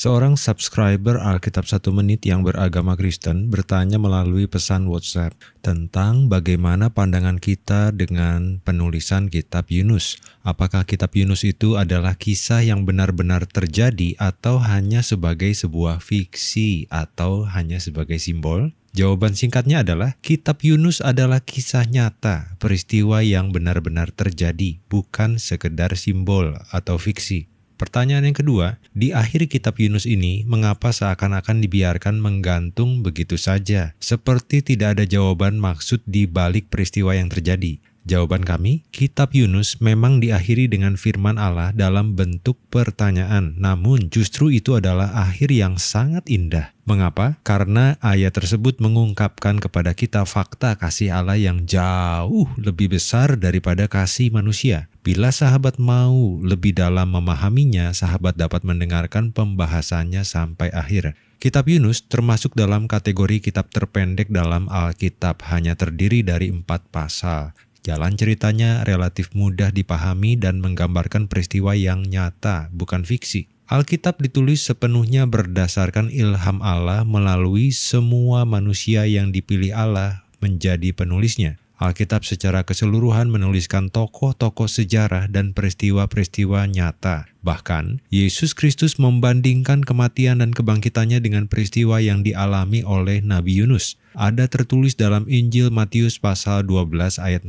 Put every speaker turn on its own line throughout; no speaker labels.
Seorang subscriber Alkitab Satu Menit yang beragama Kristen bertanya melalui pesan WhatsApp tentang bagaimana pandangan kita dengan penulisan kitab Yunus. Apakah kitab Yunus itu adalah kisah yang benar-benar terjadi atau hanya sebagai sebuah fiksi atau hanya sebagai simbol? Jawaban singkatnya adalah kitab Yunus adalah kisah nyata, peristiwa yang benar-benar terjadi, bukan sekedar simbol atau fiksi. Pertanyaan yang kedua, di akhir kitab Yunus ini mengapa seakan-akan dibiarkan menggantung begitu saja, seperti tidak ada jawaban maksud di balik peristiwa yang terjadi? Jawaban kami, kitab Yunus memang diakhiri dengan firman Allah dalam bentuk pertanyaan. Namun justru itu adalah akhir yang sangat indah. Mengapa? Karena ayat tersebut mengungkapkan kepada kita fakta kasih Allah yang jauh lebih besar daripada kasih manusia. Bila sahabat mau lebih dalam memahaminya, sahabat dapat mendengarkan pembahasannya sampai akhir. Kitab Yunus termasuk dalam kategori kitab terpendek dalam Alkitab, hanya terdiri dari empat pasal. Jalan ceritanya relatif mudah dipahami dan menggambarkan peristiwa yang nyata, bukan fiksi. Alkitab ditulis sepenuhnya berdasarkan ilham Allah melalui semua manusia yang dipilih Allah menjadi penulisnya. Alkitab secara keseluruhan menuliskan tokoh-tokoh sejarah dan peristiwa-peristiwa nyata. Bahkan, Yesus Kristus membandingkan kematian dan kebangkitannya dengan peristiwa yang dialami oleh Nabi Yunus. Ada tertulis dalam Injil Matius pasal 12 ayat 40.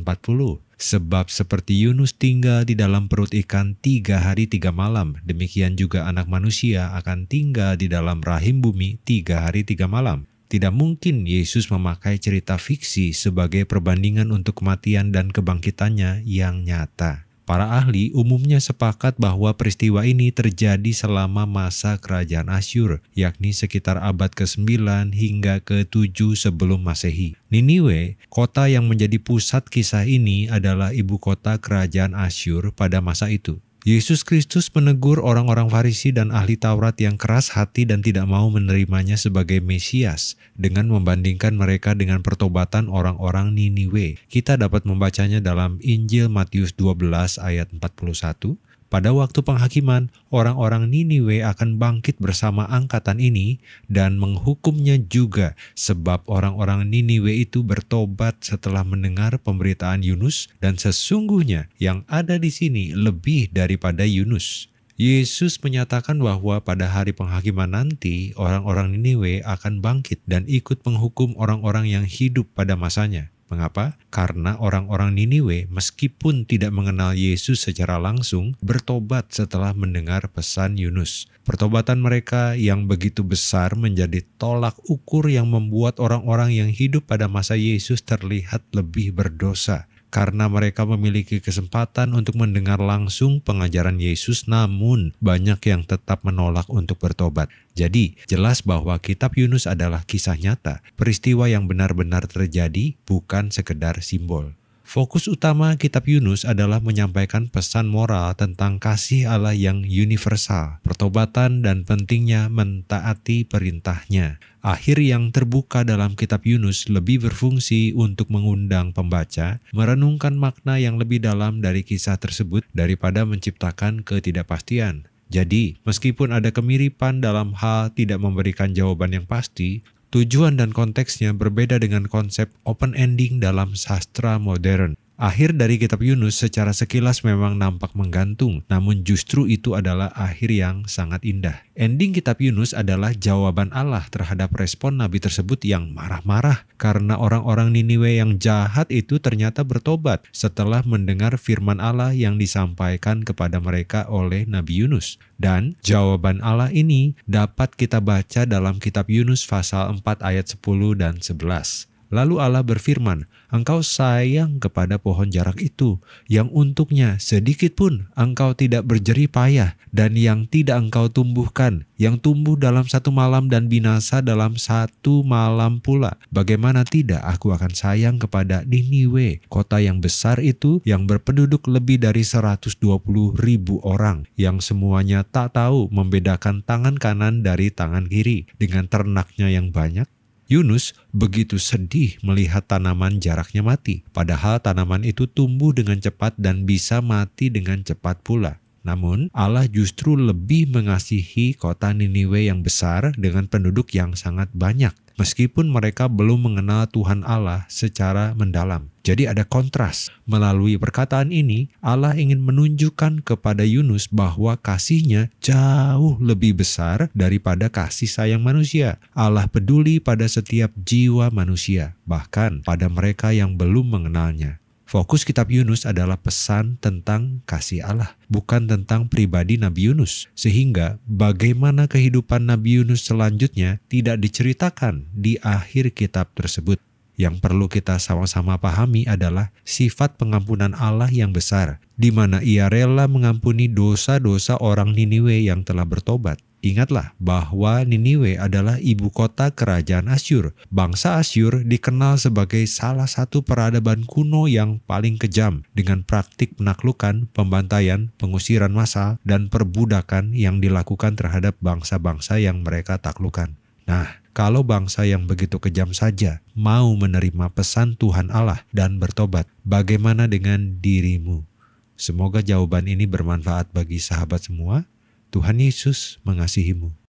Sebab seperti Yunus tinggal di dalam perut ikan tiga hari tiga malam, demikian juga anak manusia akan tinggal di dalam rahim bumi tiga hari tiga malam. Tidak mungkin Yesus memakai cerita fiksi sebagai perbandingan untuk kematian dan kebangkitannya yang nyata. Para ahli umumnya sepakat bahwa peristiwa ini terjadi selama masa kerajaan Asyur, yakni sekitar abad ke-9 hingga ke-7 sebelum Masehi. Niniwe, kota yang menjadi pusat kisah ini adalah ibu kota kerajaan Asyur pada masa itu. Yesus Kristus menegur orang-orang Farisi dan ahli Taurat yang keras hati dan tidak mau menerimanya sebagai Mesias dengan membandingkan mereka dengan pertobatan orang-orang Niniwe. Kita dapat membacanya dalam Injil Matius 12 ayat 41, pada waktu penghakiman, orang-orang Niniwe akan bangkit bersama angkatan ini dan menghukumnya juga sebab orang-orang Niniwe itu bertobat setelah mendengar pemberitaan Yunus dan sesungguhnya yang ada di sini lebih daripada Yunus. Yesus menyatakan bahwa pada hari penghakiman nanti orang-orang Niniwe akan bangkit dan ikut menghukum orang-orang yang hidup pada masanya. Mengapa? Karena orang-orang Niniwe meskipun tidak mengenal Yesus secara langsung, bertobat setelah mendengar pesan Yunus. Pertobatan mereka yang begitu besar menjadi tolak ukur yang membuat orang-orang yang hidup pada masa Yesus terlihat lebih berdosa karena mereka memiliki kesempatan untuk mendengar langsung pengajaran Yesus namun banyak yang tetap menolak untuk bertobat. Jadi, jelas bahwa kitab Yunus adalah kisah nyata, peristiwa yang benar-benar terjadi bukan sekedar simbol. Fokus utama kitab Yunus adalah menyampaikan pesan moral tentang kasih Allah yang universal, pertobatan dan pentingnya mentaati perintahnya. Akhir yang terbuka dalam kitab Yunus lebih berfungsi untuk mengundang pembaca merenungkan makna yang lebih dalam dari kisah tersebut daripada menciptakan ketidakpastian. Jadi, meskipun ada kemiripan dalam hal tidak memberikan jawaban yang pasti, tujuan dan konteksnya berbeda dengan konsep open ending dalam sastra modern. Akhir dari kitab Yunus secara sekilas memang nampak menggantung, namun justru itu adalah akhir yang sangat indah. Ending kitab Yunus adalah jawaban Allah terhadap respon nabi tersebut yang marah-marah karena orang-orang Niniwe yang jahat itu ternyata bertobat setelah mendengar firman Allah yang disampaikan kepada mereka oleh nabi Yunus. Dan jawaban Allah ini dapat kita baca dalam kitab Yunus pasal 4 ayat 10 dan 11. Lalu Allah berfirman, "Engkau sayang kepada pohon jarak itu, yang untuknya sedikit pun engkau tidak berjerih payah, dan yang tidak engkau tumbuhkan, yang tumbuh dalam satu malam dan binasa dalam satu malam pula. Bagaimana tidak aku akan sayang kepada Niniwe, kota yang besar itu, yang berpenduduk lebih dari 120 ribu orang, yang semuanya tak tahu membedakan tangan kanan dari tangan kiri, dengan ternaknya yang banyak, Yunus begitu sedih melihat tanaman jaraknya mati, padahal tanaman itu tumbuh dengan cepat dan bisa mati dengan cepat pula. Namun, Allah justru lebih mengasihi kota Niniwe yang besar dengan penduduk yang sangat banyak meskipun mereka belum mengenal Tuhan Allah secara mendalam. Jadi ada kontras. Melalui perkataan ini, Allah ingin menunjukkan kepada Yunus bahwa kasihnya jauh lebih besar daripada kasih sayang manusia. Allah peduli pada setiap jiwa manusia, bahkan pada mereka yang belum mengenalnya. Fokus kitab Yunus adalah pesan tentang kasih Allah, bukan tentang pribadi Nabi Yunus. Sehingga bagaimana kehidupan Nabi Yunus selanjutnya tidak diceritakan di akhir kitab tersebut. Yang perlu kita sama-sama pahami adalah sifat pengampunan Allah yang besar, di mana ia rela mengampuni dosa-dosa orang Niniwe yang telah bertobat Ingatlah bahwa Niniwe adalah ibu kota kerajaan Asyur. Bangsa Asyur dikenal sebagai salah satu peradaban kuno yang paling kejam dengan praktik penaklukan, pembantaian, pengusiran massa, dan perbudakan yang dilakukan terhadap bangsa-bangsa yang mereka taklukan. Nah, kalau bangsa yang begitu kejam saja mau menerima pesan Tuhan Allah dan bertobat, bagaimana dengan dirimu? Semoga jawaban ini bermanfaat bagi sahabat semua. Tuhan Yesus mengasihimu.